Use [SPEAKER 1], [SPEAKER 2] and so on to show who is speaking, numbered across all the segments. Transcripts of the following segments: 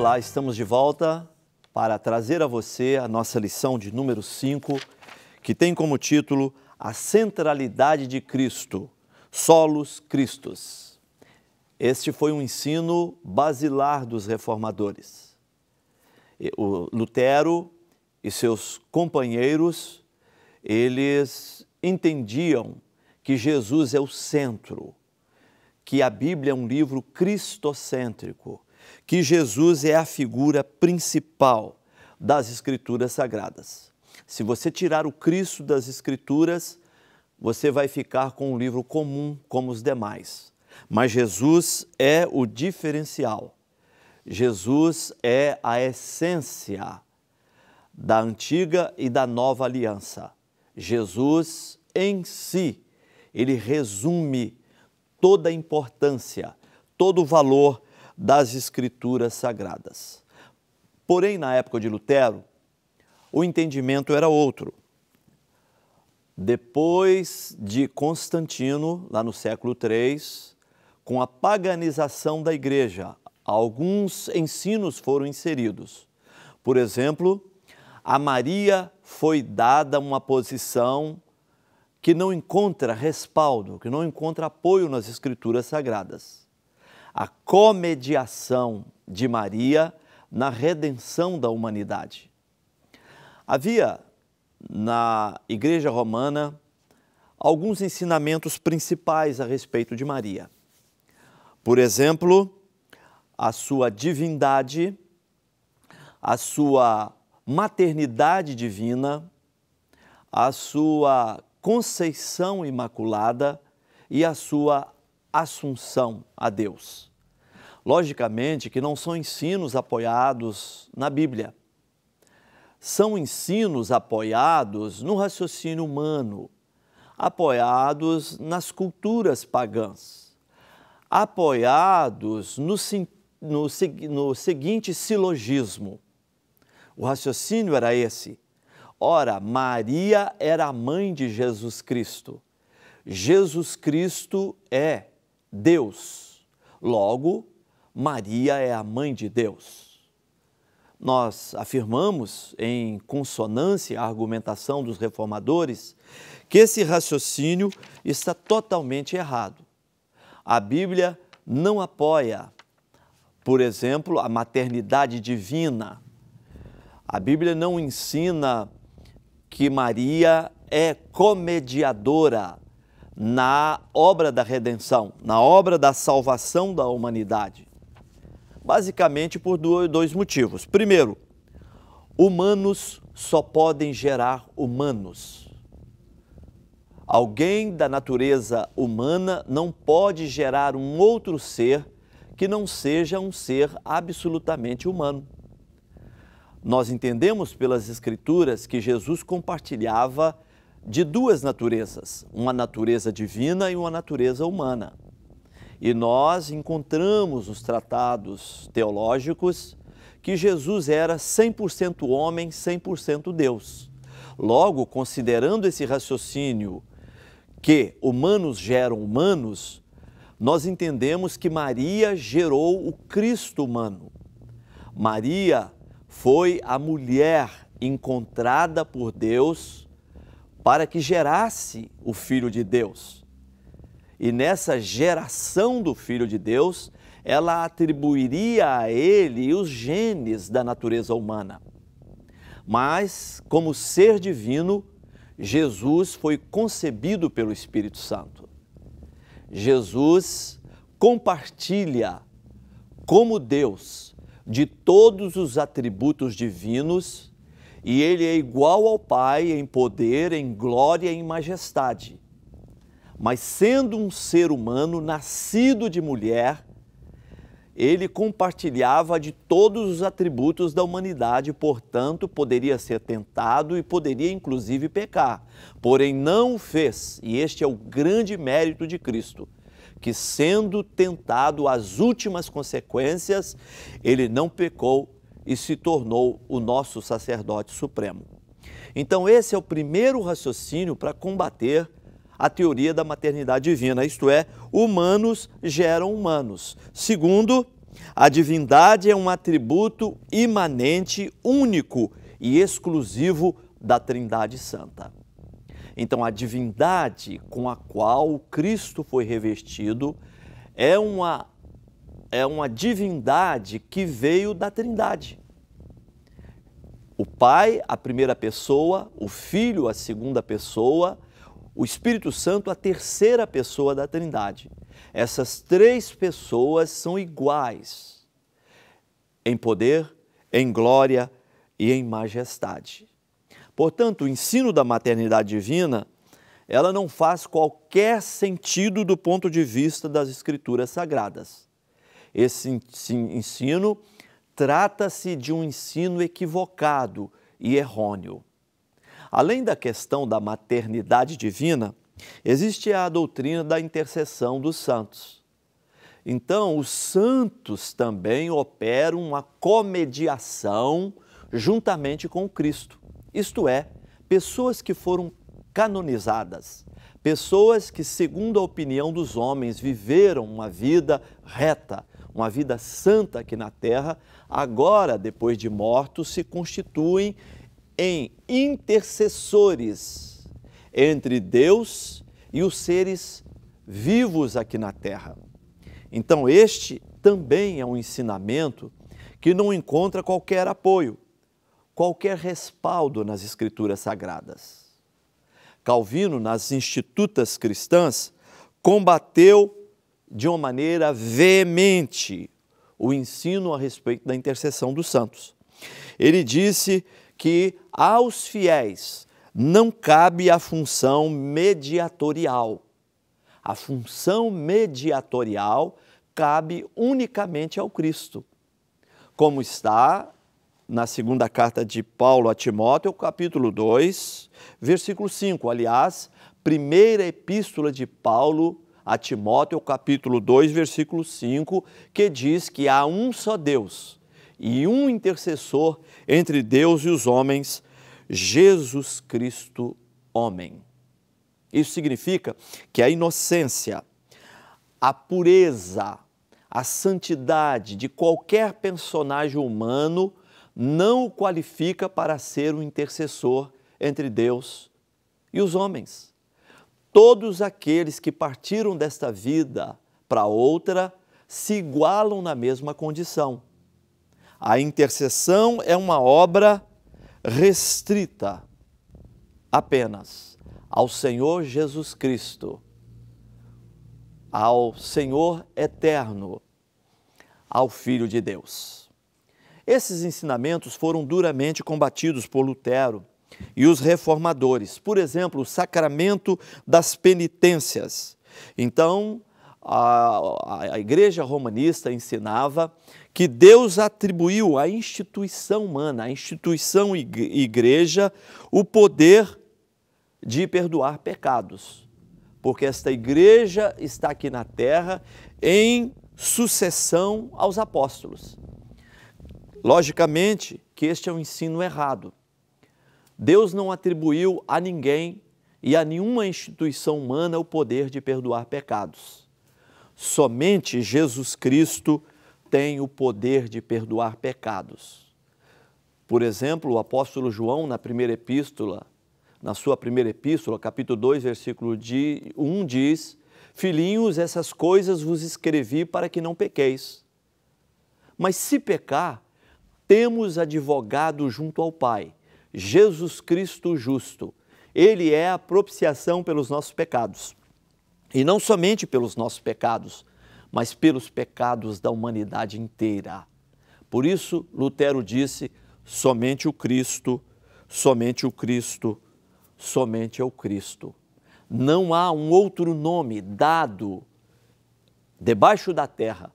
[SPEAKER 1] Olá, estamos de volta para trazer a você a nossa lição de número 5, que tem como título A Centralidade de Cristo, Solos Cristos. Este foi um ensino basilar dos reformadores. O Lutero e seus companheiros, eles entendiam que Jesus é o centro, que a Bíblia é um livro cristocêntrico, que Jesus é a figura principal das Escrituras Sagradas. Se você tirar o Cristo das Escrituras, você vai ficar com um livro comum como os demais. Mas Jesus é o diferencial. Jesus é a essência da antiga e da nova aliança. Jesus em si, ele resume toda a importância, todo o valor das Escrituras Sagradas. Porém, na época de Lutero, o entendimento era outro. Depois de Constantino, lá no século III, com a paganização da igreja, alguns ensinos foram inseridos. Por exemplo, a Maria foi dada uma posição que não encontra respaldo, que não encontra apoio nas escrituras sagradas a comediação de Maria na redenção da humanidade. Havia na Igreja Romana alguns ensinamentos principais a respeito de Maria. Por exemplo, a sua divindade, a sua maternidade divina, a sua conceição imaculada e a sua assunção a Deus. Logicamente que não são ensinos apoiados na Bíblia. São ensinos apoiados no raciocínio humano, apoiados nas culturas pagãs, apoiados no, no, no seguinte silogismo. O raciocínio era esse. Ora, Maria era a mãe de Jesus Cristo. Jesus Cristo é Deus. Logo, Maria é a mãe de Deus. Nós afirmamos, em consonância à argumentação dos reformadores, que esse raciocínio está totalmente errado. A Bíblia não apoia, por exemplo, a maternidade divina. A Bíblia não ensina que Maria é comediadora na obra da redenção, na obra da salvação da humanidade? Basicamente por dois motivos. Primeiro, humanos só podem gerar humanos. Alguém da natureza humana não pode gerar um outro ser que não seja um ser absolutamente humano. Nós entendemos pelas Escrituras que Jesus compartilhava de duas naturezas, uma natureza divina e uma natureza humana. E nós encontramos nos tratados teológicos que Jesus era 100% homem, 100% Deus. Logo, considerando esse raciocínio que humanos geram humanos, nós entendemos que Maria gerou o Cristo humano. Maria foi a mulher encontrada por Deus para que gerasse o Filho de Deus. E nessa geração do Filho de Deus, ela atribuiria a ele os genes da natureza humana. Mas, como ser divino, Jesus foi concebido pelo Espírito Santo. Jesus compartilha, como Deus, de todos os atributos divinos e ele é igual ao Pai em poder, em glória e em majestade. Mas sendo um ser humano nascido de mulher, ele compartilhava de todos os atributos da humanidade, portanto, poderia ser tentado e poderia inclusive pecar. Porém, não o fez, e este é o grande mérito de Cristo, que sendo tentado às últimas consequências, ele não pecou e se tornou o nosso sacerdote supremo. Então, esse é o primeiro raciocínio para combater a teoria da maternidade divina, isto é, humanos geram humanos. Segundo, a divindade é um atributo imanente, único e exclusivo da Trindade Santa. Então, a divindade com a qual Cristo foi revestido é uma, é uma divindade que veio da Trindade o Pai, a primeira pessoa, o Filho, a segunda pessoa, o Espírito Santo, a terceira pessoa da Trindade. Essas três pessoas são iguais em poder, em glória e em majestade. Portanto, o ensino da maternidade divina, ela não faz qualquer sentido do ponto de vista das escrituras sagradas. Esse ensino Trata-se de um ensino equivocado e errôneo. Além da questão da maternidade divina, existe a doutrina da intercessão dos santos. Então, os santos também operam uma comediação juntamente com Cristo, isto é, pessoas que foram canonizadas, pessoas que, segundo a opinião dos homens, viveram uma vida reta, uma vida santa aqui na terra, agora, depois de mortos, se constituem em intercessores entre Deus e os seres vivos aqui na terra. Então, este também é um ensinamento que não encontra qualquer apoio, qualquer respaldo nas Escrituras Sagradas. Calvino, nas Institutas Cristãs, combateu de uma maneira veemente o ensino a respeito da intercessão dos santos. Ele disse que aos fiéis não cabe a função mediatorial. A função mediatorial cabe unicamente ao Cristo, como está na segunda carta de Paulo a Timóteo, capítulo 2, versículo 5. Aliás, primeira epístola de Paulo a Timóteo capítulo 2, versículo 5, que diz que há um só Deus e um intercessor entre Deus e os homens, Jesus Cristo, homem. Isso significa que a inocência, a pureza, a santidade de qualquer personagem humano não o qualifica para ser um intercessor entre Deus e os homens. Todos aqueles que partiram desta vida para outra se igualam na mesma condição. A intercessão é uma obra restrita apenas ao Senhor Jesus Cristo, ao Senhor eterno, ao Filho de Deus. Esses ensinamentos foram duramente combatidos por Lutero e os reformadores. Por exemplo, o sacramento das penitências. Então, a, a, igreja romanista ensinava que Deus atribuiu à instituição humana, à instituição igreja, o poder de perdoar pecados. Porque esta igreja está aqui na terra em sucessão aos apóstolos. Logicamente que este é um ensino errado. Deus não atribuiu a ninguém e a nenhuma instituição humana o poder de perdoar pecados. Somente Jesus Cristo tem o poder de perdoar pecados. Por exemplo, o apóstolo João, na primeira epístola, na sua primeira epístola, capítulo 2, versículo 1, diz: Filhinhos, essas coisas vos escrevi para que não pequeis. Mas se pecar, temos advogado junto ao Pai, Jesus Cristo justo. Ele é a propiciação pelos nossos pecados. E não somente pelos nossos pecados, mas pelos pecados da humanidade inteira. Por isso, Lutero disse: somente o Cristo, somente o Cristo, somente é o Cristo. Não há um outro nome dado debaixo da terra,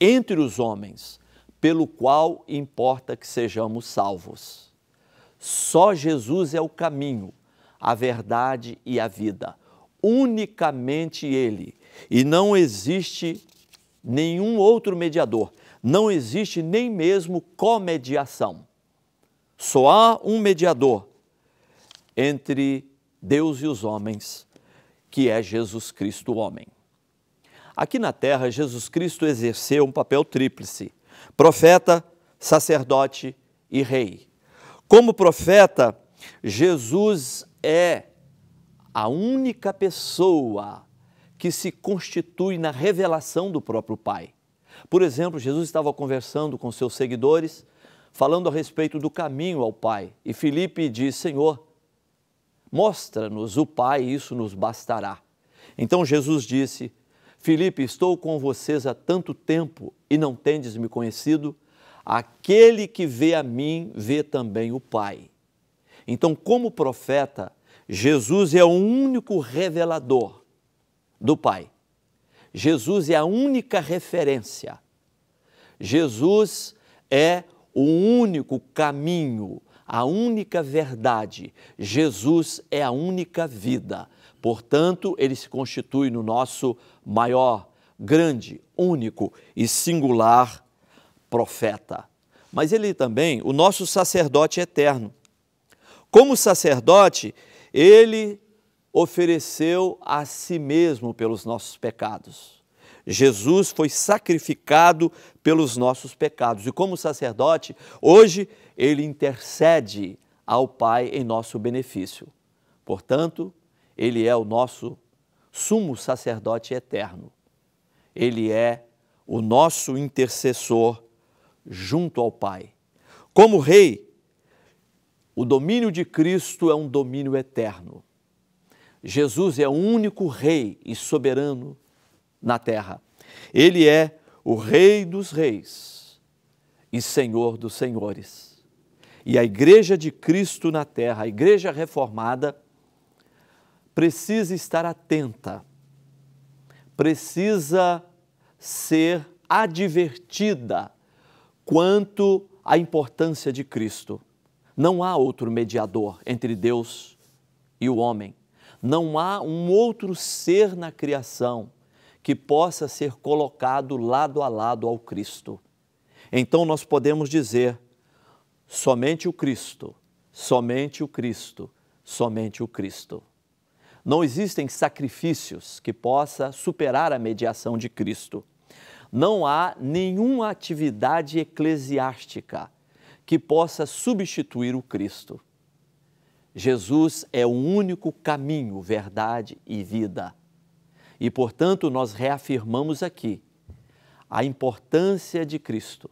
[SPEAKER 1] entre os homens, pelo qual importa que sejamos salvos. Só Jesus é o caminho, a verdade e a vida. Unicamente Ele. E não existe nenhum outro mediador. Não existe nem mesmo comediação. Só há um mediador entre Deus e os homens, que é Jesus Cristo, o homem. Aqui na terra, Jesus Cristo exerceu um papel tríplice: profeta, sacerdote e rei. Como profeta, Jesus é a única pessoa que se constitui na revelação do próprio Pai. Por exemplo, Jesus estava conversando com seus seguidores, falando a respeito do caminho ao Pai, e Filipe diz: Senhor, mostra-nos o Pai, e isso nos bastará. Então Jesus disse: Filipe, estou com vocês há tanto tempo e não tendes me conhecido? Aquele que vê a mim, vê também o Pai. Então, como profeta, Jesus é o único revelador do Pai. Jesus é a única referência. Jesus é o único caminho, a única verdade. Jesus é a única vida. Portanto, ele se constitui no nosso maior, grande, único e singular profeta, mas ele também, o nosso sacerdote eterno. Como sacerdote, ele ofereceu a si mesmo pelos nossos pecados. Jesus foi sacrificado pelos nossos pecados e, como sacerdote, hoje ele intercede ao Pai em nosso benefício. Portanto, ele é o nosso sumo sacerdote eterno. Ele é o nosso intercessor junto ao Pai. Como rei, o domínio de Cristo é um domínio eterno. Jesus é o único rei e soberano na terra. Ele é o Rei dos Reis e Senhor dos Senhores. E a Igreja de Cristo na terra, a Igreja reformada, precisa estar atenta, precisa ser advertida quanto à importância de Cristo. Não há outro mediador entre Deus e o homem. Não há um outro ser na criação que possa ser colocado lado a lado ao Cristo. Então nós podemos dizer: somente o Cristo, somente o Cristo, somente o Cristo. Não existem sacrifícios que possa superar a mediação de Cristo não há nenhuma atividade eclesiástica que possa substituir o Cristo. Jesus é o único caminho, verdade e vida. E, portanto, nós reafirmamos aqui a importância de Cristo.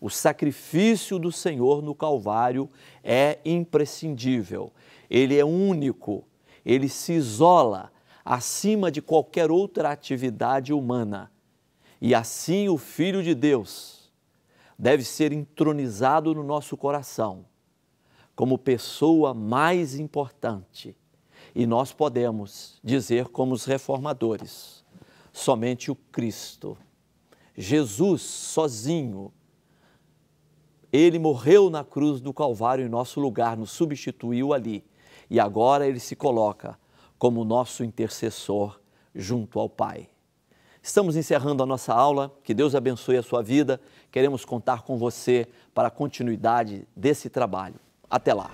[SPEAKER 1] O sacrifício do Senhor no Calvário é imprescindível, ele é único, ele se isola acima de qualquer outra atividade humana e assim o Filho de Deus deve ser entronizado no nosso coração como pessoa mais importante. E nós podemos dizer, como os reformadores, somente o Cristo. Jesus sozinho, ele morreu na cruz do Calvário em nosso lugar, nos substituiu ali. E agora ele se coloca como nosso intercessor junto ao Pai. Estamos encerrando a nossa aula. Que Deus abençoe a sua vida. Queremos contar com você para a continuidade desse trabalho. Até lá!